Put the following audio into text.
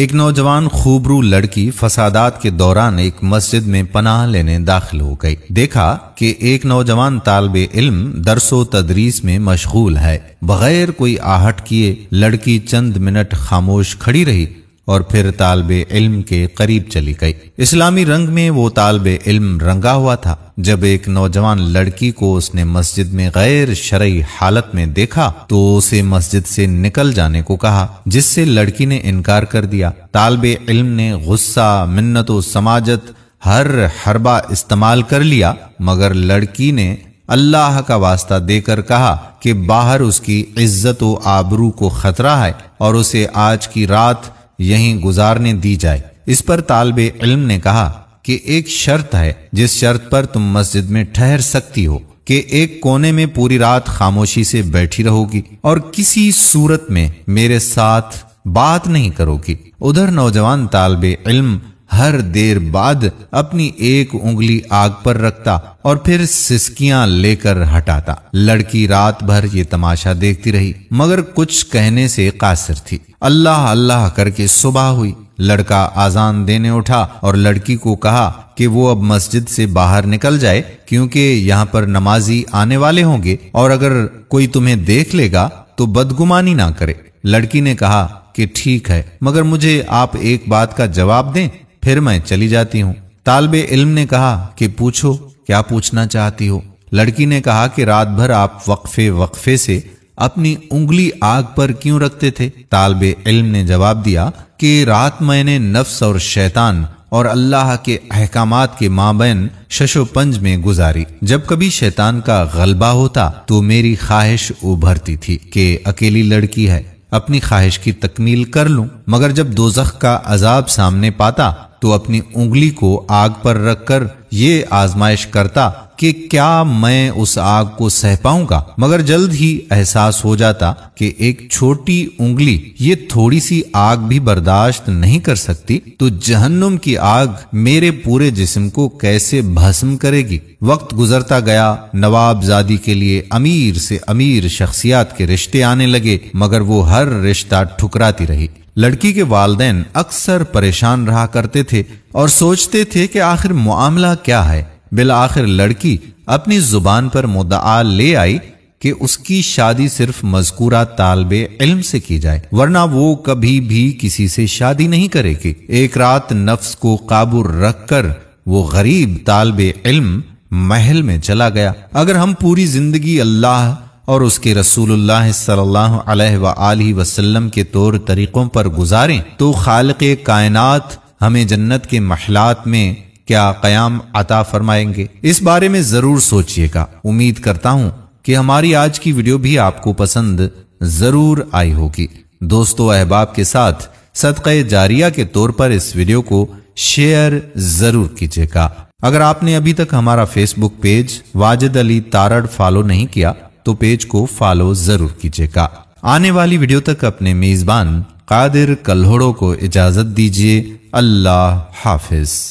एक नौजवान खूबरू लड़की फसादात के दौरान एक मस्जिद में पनाह लेने दाखिल हो गई देखा कि एक नौजवान तालब इल्म दरसो तदरीस में मशगूल है बगैर कोई आहट किए लड़की चंद मिनट खामोश खड़ी रही और फिर तालब इल्म के करीब चली गई इस्लामी रंग में वो तालब इल्म रंगा हुआ था जब एक नौजवान लड़की को उसने मस्जिद में गैर शरय हालत में देखा तो उसे मस्जिद से निकल जाने को कहा जिससे लड़की ने इनकार कर दिया तालब इल्म ने गुस्सा मिन्नत समाजत हर हरबा इस्तेमाल कर लिया मगर लड़की ने अल्लाह का वास्ता देकर कहा कि बाहर उसकी इज्जत व आबरू को खतरा है और उसे आज की रात यहीं गुजारने दी जाए इस पर तालब इल्म ने कहा कि एक शर्त है जिस शर्त पर तुम मस्जिद में ठहर सकती हो कि एक कोने में पूरी रात खामोशी से बैठी रहोगी और किसी सूरत में मेरे साथ बात नहीं करोगी उधर नौजवान तालब इल्म हर देर बाद अपनी एक उंगली आग पर रखता और फिर सिसकियां लेकर हटाता लड़की रात भर ये तमाशा देखती रही मगर कुछ कहने से कासिर थी अल्लाह अल्लाह करके सुबह हुई लड़का आजान देने उठा और लड़की को कहा कि वो अब मस्जिद से बाहर निकल जाए क्योंकि यहाँ पर नमाजी आने वाले होंगे और अगर कोई तुम्हें देख लेगा तो बदगुमानी ना करे लड़की ने कहा कि ठीक है मगर मुझे आप एक बात का जवाब दें फिर मैं चली जाती हूँ तालबे इल्म ने कहा कि पूछो क्या पूछना चाहती हो लड़की ने कहा कि रात भर आप वक्फे वक्फे से अपनी उंगली आग पर क्यों रखते थे तालबे इल्म ने जवाब दिया कि रात मैंने नफ्स और शैतान और अल्लाह के अहकाम के माबेन शशोपंज में गुजारी जब कभी शैतान का गलबा होता तो मेरी ख्वाहिश उभरती थी कि अकेली लड़की है अपनी ख्वाहिश की तकमील कर लूं मगर जब दोजख का अजाब सामने पाता तो अपनी उंगली को आग पर रखकर ये आजमाइश करता कि क्या मैं उस आग को सह पाऊंगा मगर जल्द ही एहसास हो जाता कि एक छोटी उंगली ये थोड़ी सी आग भी बर्दाश्त नहीं कर सकती तो जहन्नुम की आग मेरे पूरे जिस्म को कैसे भस्म करेगी वक्त गुजरता गया नवाबजादी के लिए अमीर से अमीर शख्सियात के रिश्ते आने लगे मगर वो हर रिश्ता ठुकराती रही लड़की के वालदेन अक्सर परेशान रहा करते थे और सोचते थे कि आखिर मामला क्या है बिल आखिर लड़की अपनी जुबान पर मुद्दा ले आई कि उसकी शादी सिर्फ मजकूरा तालब इल्म से की जाए वरना वो कभी भी किसी से शादी नहीं करेगी एक रात नफ्स को काबू रखकर वो गरीब तालब इल्म महल में चला गया अगर हम पूरी जिंदगी अल्लाह और उसके रसूलुल्लाह सल्लल्लाहु अलैहि वसल्लम के तौर तरीक़ों पर गुजारें तो खाल कायनात हमें जन्नत के महलात में क्या क़याम अता फरमाएंगे इस बारे में ज़रूर सोचिएगा उम्मीद करता हूँ कि हमारी आज की वीडियो भी आपको पसंद ज़रूर आई होगी दोस्तों अहबाब के साथ सदक़ जारिया के तौर पर इस वीडियो को शेयर ज़रूर कीजिएगा अगर आपने अभी तक हमारा Facebook page Wajid Ali Tarar follow नहीं किया तो पेज को फॉलो जरूर कीजिएगा आने वाली वीडियो तक अपने मेजबान कादिर कल्होड़ो को इजाजत दीजिए अल्लाह हाफिज